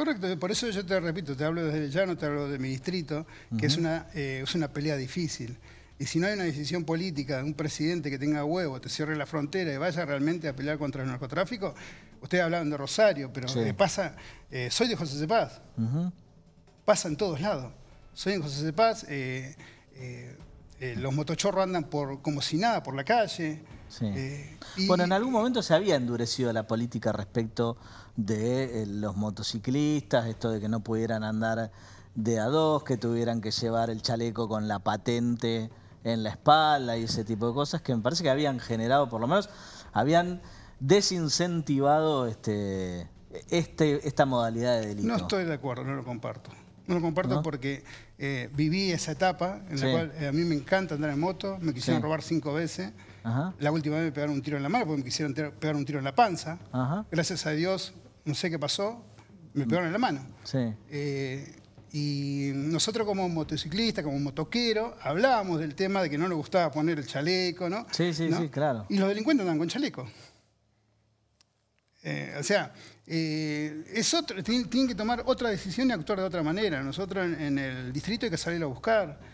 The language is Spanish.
Correcto, por eso yo te repito, te hablo desde el llano, te hablo de mi distrito, que es, una, eh, es una pelea difícil. Y si no hay una decisión política de un presidente que tenga huevo, te cierre la frontera y vaya realmente a pelear contra el narcotráfico, ustedes hablaban de Rosario, pero pasa, eh, soy de José de Paz, pasa en todos lados. Soy de José eh, Paz, eh, los motochorros andan por, como si nada por la calle. Sí. Eh, bueno, en algún momento se había endurecido la política respecto de eh, los motociclistas, esto de que no pudieran andar de a dos, que tuvieran que llevar el chaleco con la patente en la espalda y ese tipo de cosas que me parece que habían generado, por lo menos, habían desincentivado este, este, esta modalidad de delito. No estoy de acuerdo, no lo comparto. No lo comparto porque eh, viví esa etapa en la cual eh, a mí me encanta andar en moto, me quisieron robar cinco veces. La última vez me pegaron un tiro en la mano porque me quisieron pegar un tiro en la panza. Gracias a Dios, no sé qué pasó, me pegaron en la mano. Eh, y nosotros como motociclistas, como motoquero, hablábamos del tema de que no nos gustaba poner el chaleco, ¿no? Sí, sí, sí, claro. Y los delincuentes andan con chaleco. Eh, o sea, eh, es otro, tienen, que tomar otra decisión y actuar de otra manera. Nosotros en el distrito hay que salir a buscar,